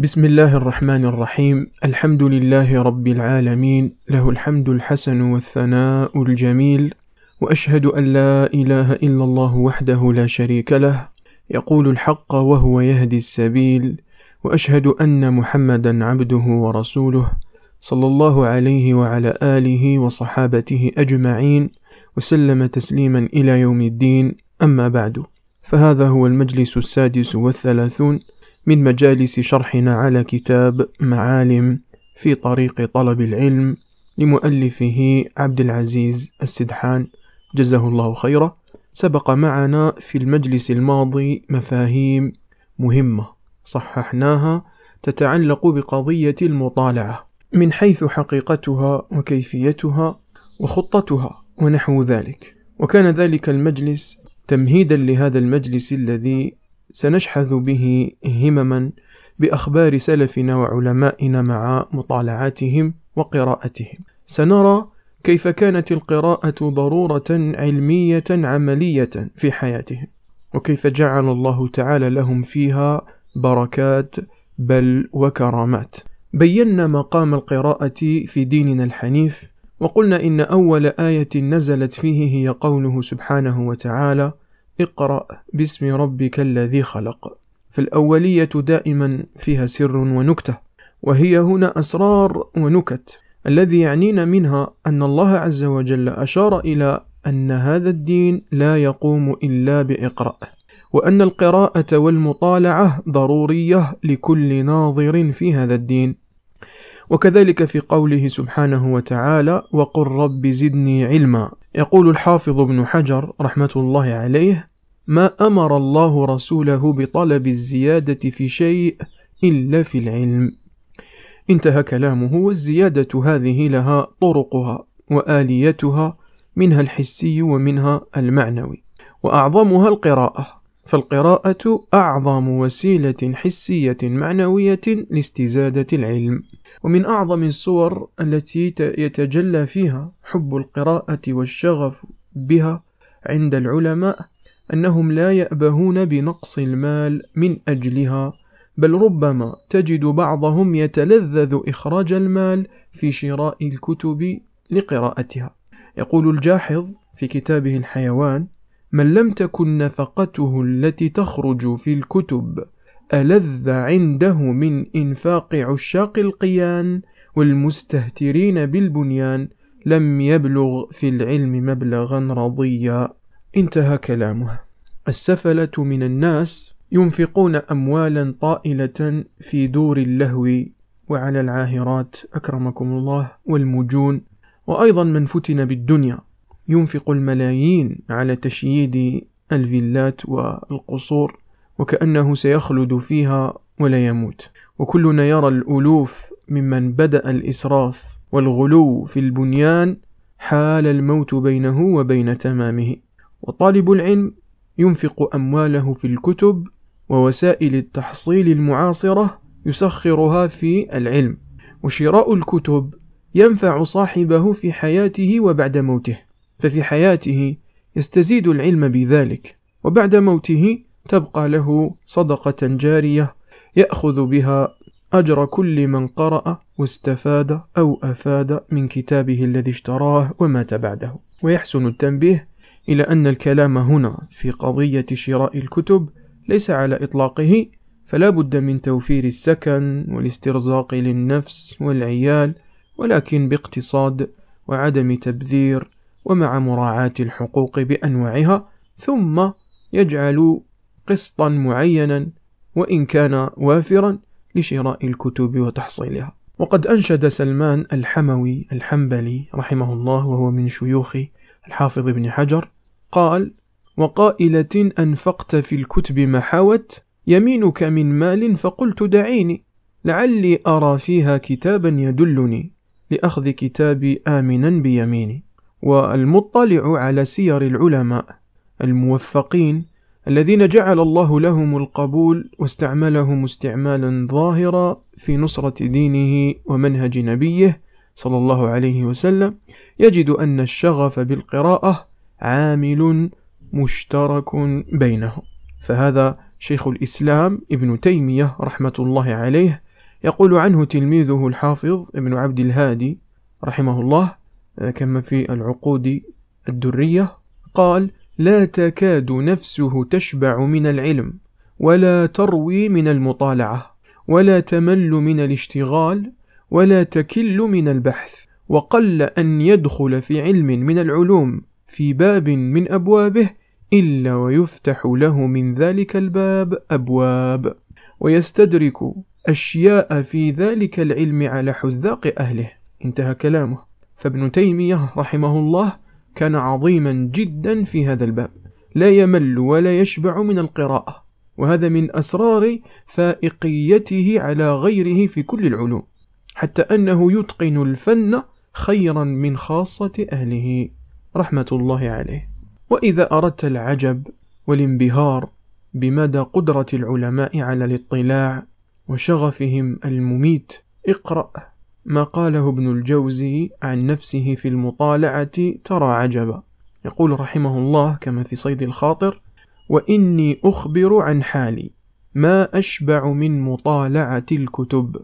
بسم الله الرحمن الرحيم الحمد لله رب العالمين له الحمد الحسن والثناء الجميل واشهد ان لا اله الا الله وحده لا شريك له يقول الحق وهو يهدي السبيل واشهد ان محمدا عبده ورسوله صلى الله عليه وعلى اله وصحابته اجمعين وسلم تسليما الى يوم الدين اما بعد فهذا هو المجلس السادس والثلاثون من مجالس شرحنا على كتاب معالم في طريق طلب العلم لمؤلفه عبد العزيز السدحان جزاه الله خيرا سبق معنا في المجلس الماضي مفاهيم مهمة صححناها تتعلق بقضية المطالعة من حيث حقيقتها وكيفيتها وخطتها ونحو ذلك وكان ذلك المجلس تمهيدا لهذا المجلس الذي سنشحذ به همما باخبار سلفنا وعلمائنا مع مطالعاتهم وقراءتهم سنرى كيف كانت القراءه ضروره علميه عمليه في حياتهم وكيف جعل الله تعالى لهم فيها بركات بل وكرامات بينا مقام القراءه في ديننا الحنيف وقلنا ان اول ايه نزلت فيه هي قوله سبحانه وتعالى اقرأ باسم ربك الذي خلق فالأولية دائما فيها سر ونكتة وهي هنا أسرار ونكت الذي يعنينا منها أن الله عز وجل أشار إلى أن هذا الدين لا يقوم إلا بإقرأه وأن القراءة والمطالعة ضرورية لكل ناظر في هذا الدين وكذلك في قوله سبحانه وتعالى وقل رب زدني علما يقول الحافظ ابن حجر رحمة الله عليه ما امر الله رسوله بطلب الزياده في شيء الا في العلم انتهى كلامه والزياده هذه لها طرقها واليتها منها الحسي ومنها المعنوي واعظمها القراءه فالقراءه اعظم وسيله حسيه معنويه لاستزاده العلم ومن أعظم الصور التي يتجلى فيها حب القراءة والشغف بها عند العلماء أنهم لا يأبهون بنقص المال من أجلها بل ربما تجد بعضهم يتلذذ إخراج المال في شراء الكتب لقراءتها يقول الجاحظ في كتابه الحيوان من لم تكن نفقته التي تخرج في الكتب ألذ عنده من إنفاق عشاق القيان والمستهترين بالبنيان لم يبلغ في العلم مبلغا رضيا انتهى كلامه السفلة من الناس ينفقون أموالا طائلة في دور اللهو وعلى العاهرات أكرمكم الله والمجون وأيضا من فتن بالدنيا ينفق الملايين على تشييد الفيلات والقصور وكأنه سيخلد فيها ولا يموت وكلنا يرى الألوف ممن بدأ الإسراف والغلو في البنيان حال الموت بينه وبين تمامه وطالب العلم ينفق أمواله في الكتب ووسائل التحصيل المعاصرة يسخرها في العلم وشراء الكتب ينفع صاحبه في حياته وبعد موته ففي حياته يستزيد العلم بذلك وبعد موته تبقى له صدقة جارية يأخذ بها أجر كل من قرأ واستفاد أو أفاد من كتابه الذي اشتراه ومات بعده ويحسن التنبيه إلى أن الكلام هنا في قضية شراء الكتب ليس على إطلاقه فلا بد من توفير السكن والاسترزاق للنفس والعيال ولكن باقتصاد وعدم تبذير ومع مراعاة الحقوق بأنواعها ثم يجعل قسطا معينا وإن كان وافرا لشراء الكتب وتحصيلها وقد أنشد سلمان الحموي الحنبلي رحمه الله وهو من شيوخ الحافظ ابن حجر قال وقائلة أنفقت في الكتب محاوت يمينك من مال فقلت دعيني لعلي أرى فيها كتابا يدلني لأخذ كتابي آمنا بيميني والمطلع على سير العلماء الموفقين الذين جعل الله لهم القبول واستعملهم استعمالا ظاهرا في نصرة دينه ومنهج نبيه صلى الله عليه وسلم يجد أن الشغف بالقراءة عامل مشترك بينهم فهذا شيخ الإسلام ابن تيمية رحمة الله عليه يقول عنه تلميذه الحافظ ابن عبد الهادي رحمه الله آه، كما في العقود الدرية قال لا تكاد نفسه تشبع من العلم ولا تروي من المطالعة ولا تمل من الاشتغال ولا تكل من البحث وقل أن يدخل في علم من العلوم في باب من أبوابه إلا ويفتح له من ذلك الباب أبواب ويستدرك أشياء في ذلك العلم على حذاق أهله انتهى كلامه فابن تيمية رحمه الله كان عظيما جدا في هذا الباب لا يمل ولا يشبع من القراءة وهذا من أسرار فائقيته على غيره في كل العلوم حتى أنه يتقن الفن خيرا من خاصة أهله رحمة الله عليه وإذا أردت العجب والانبهار بمدى قدرة العلماء على الاطلاع وشغفهم المميت اقرأ ما قاله ابن الجوزي عن نفسه في المطالعة ترى عجبا يقول رحمه الله كما في صيد الخاطر وإني أخبر عن حالي ما أشبع من مطالعة الكتب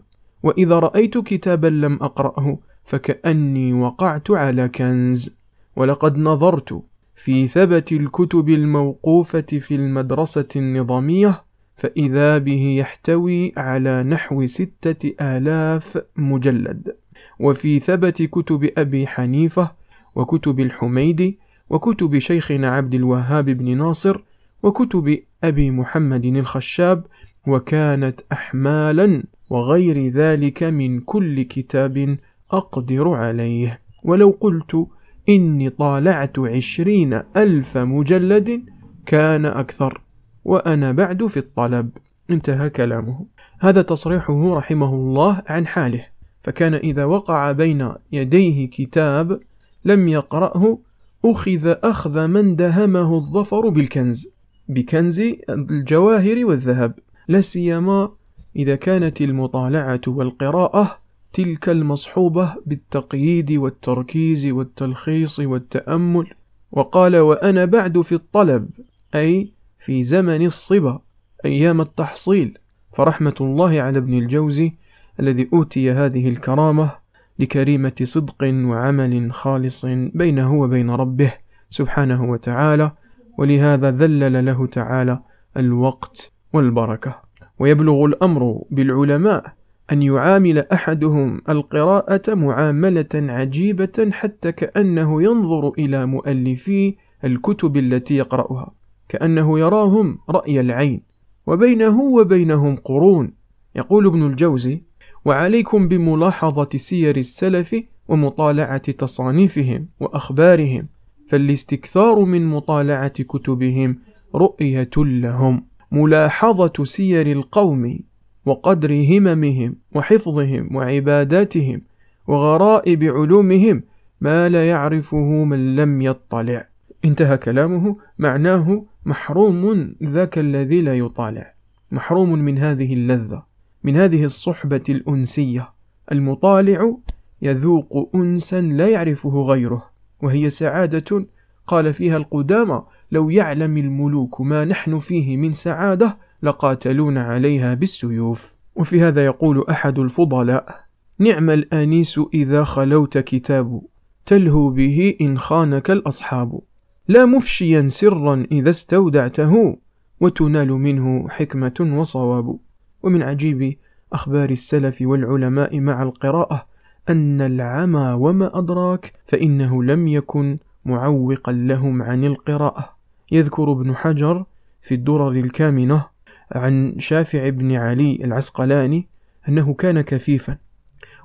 وإذا رأيت كتابا لم أقرأه فكأني وقعت على كنز ولقد نظرت في ثبت الكتب الموقوفة في المدرسة النظامية فإذا به يحتوي على نحو ستة آلاف مجلد وفي ثبت كتب أبي حنيفة وكتب الحميدي وكتب شيخنا عبد الوهاب بن ناصر وكتب أبي محمد الخشاب وكانت أحمالا وغير ذلك من كل كتاب أقدر عليه ولو قلت إني طالعت عشرين ألف مجلد كان أكثر وأنا بعد في الطلب انتهى كلامه هذا تصريحه رحمه الله عن حاله فكان إذا وقع بين يديه كتاب لم يقرأه أخذ أخذ من دهمه الظفر بالكنز بكنز الجواهر والذهب لا سيما إذا كانت المطالعة والقراءة تلك المصحوبة بالتقييد والتركيز والتلخيص والتأمل وقال وأنا بعد في الطلب أي في زمن الصبا أيام التحصيل فرحمة الله على ابن الجوزي الذي أوتي هذه الكرامة لكريمة صدق وعمل خالص بينه وبين ربه سبحانه وتعالى ولهذا ذلل له تعالى الوقت والبركة ويبلغ الأمر بالعلماء أن يعامل أحدهم القراءة معاملة عجيبة حتى كأنه ينظر إلى مؤلفي الكتب التي يقرأها كأنه يراهم رأي العين وبينه وبينهم قرون يقول ابن الجوزي وعليكم بملاحظة سير السلف ومطالعة تصانيفهم وأخبارهم فالاستكثار من مطالعة كتبهم رؤية لهم ملاحظة سير القوم وقدر هممهم وحفظهم وعباداتهم وغرائب علومهم ما لا يعرفه من لم يطلع انتهى كلامه معناه محروم ذاك الذي لا يطالع محروم من هذه اللذة من هذه الصحبة الأنسية المطالع يذوق أنسا لا يعرفه غيره وهي سعادة قال فيها القدامى لو يعلم الملوك ما نحن فيه من سعادة لقاتلون عليها بالسيوف وفي هذا يقول أحد الفضلاء نعم الآنيس إذا خلوت كتاب تلهو به إن خانك الأصحاب لا مفشيا سرا إذا استودعته وتنال منه حكمة وصواب ومن عجيب أخبار السلف والعلماء مع القراءة أن العمى وما أدراك فإنه لم يكن معوقا لهم عن القراءة يذكر ابن حجر في الدرر الكامنة عن شافع بن علي العسقلاني أنه كان كفيفا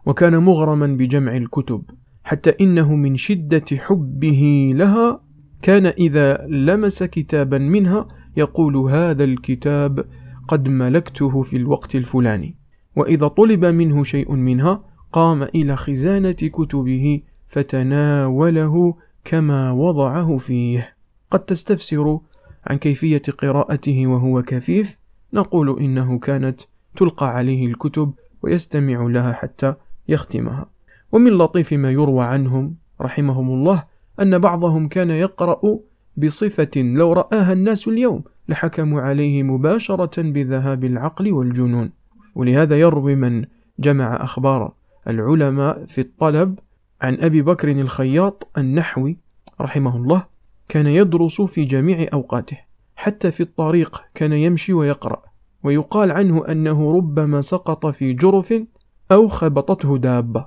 وكان مغرما بجمع الكتب حتى إنه من شدة حبه لها كان إذا لمس كتابا منها يقول هذا الكتاب قد ملكته في الوقت الفلاني وإذا طلب منه شيء منها قام إلى خزانة كتبه فتناوله كما وضعه فيه قد تستفسر عن كيفية قراءته وهو كفيف نقول إنه كانت تلقى عليه الكتب ويستمع لها حتى يختمها ومن لطيف ما يروى عنهم رحمهم الله أن بعضهم كان يقرأ بصفة لو رآها الناس اليوم لحكموا عليه مباشرة بذهاب العقل والجنون ولهذا يروي من جمع أخبار العلماء في الطلب عن أبي بكر الخياط النحوي رحمه الله كان يدرس في جميع أوقاته حتى في الطريق كان يمشي ويقرأ ويقال عنه أنه ربما سقط في جرف أو خبطته دابة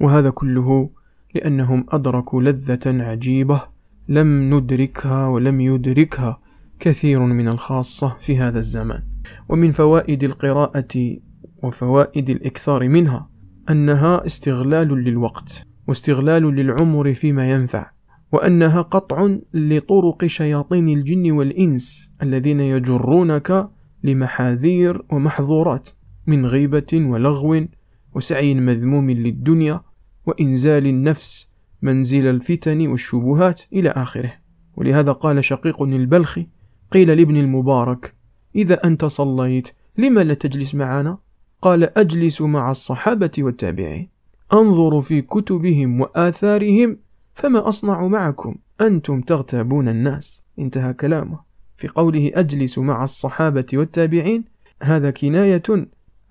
وهذا كله لأنهم أدركوا لذة عجيبة لم ندركها ولم يدركها كثير من الخاصة في هذا الزمان ومن فوائد القراءة وفوائد الإكثار منها أنها استغلال للوقت واستغلال للعمر فيما ينفع وأنها قطع لطرق شياطين الجن والإنس الذين يجرونك لمحاذير ومحظورات من غيبة ولغو وسعي مذموم للدنيا وإنزال النفس منزل الفتن والشبهات إلى آخره ولهذا قال شقيق البلخي قيل لابن المبارك إذا أنت صليت لما لا تجلس معنا؟ قال أجلس مع الصحابة والتابعين أنظر في كتبهم وآثارهم فما أصنع معكم أنتم تغتابون الناس انتهى كلامه في قوله أجلس مع الصحابة والتابعين هذا كناية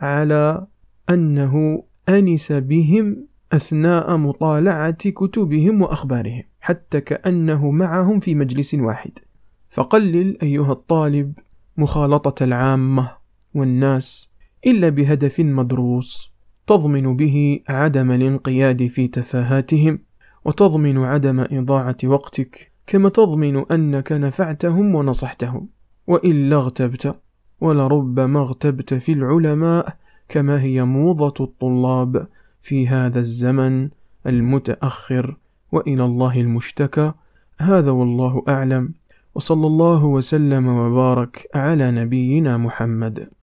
على أنه أنس بهم أثناء مطالعة كتبهم وأخبارهم حتى كأنه معهم في مجلس واحد فقلل أيها الطالب مخالطة العامة والناس إلا بهدف مدروس تضمن به عدم الانقياد في تفاهاتهم وتضمن عدم إضاعة وقتك كما تضمن أنك نفعتهم ونصحتهم وإلا اغتبت ولربما اغتبت في العلماء كما هي موضة الطلاب في هذا الزمن المتأخر وإلى الله المشتكى هذا والله أعلم وصلى الله وسلم وبارك على نبينا محمد